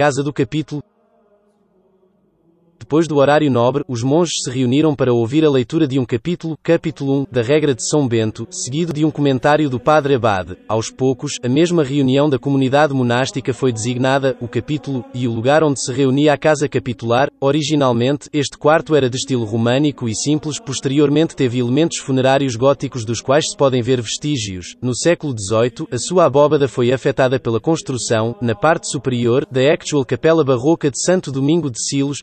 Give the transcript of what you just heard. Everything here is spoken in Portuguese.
Casa do Capítulo, depois do horário nobre, os monges se reuniram para ouvir a leitura de um capítulo, capítulo 1, da regra de São Bento, seguido de um comentário do padre Abade. Aos poucos, a mesma reunião da comunidade monástica foi designada, o capítulo, e o lugar onde se reunia a casa capitular. Originalmente, este quarto era de estilo românico e simples, posteriormente teve elementos funerários góticos dos quais se podem ver vestígios. No século XVIII, a sua abóbada foi afetada pela construção, na parte superior, da actual capela barroca de Santo Domingo de Silos,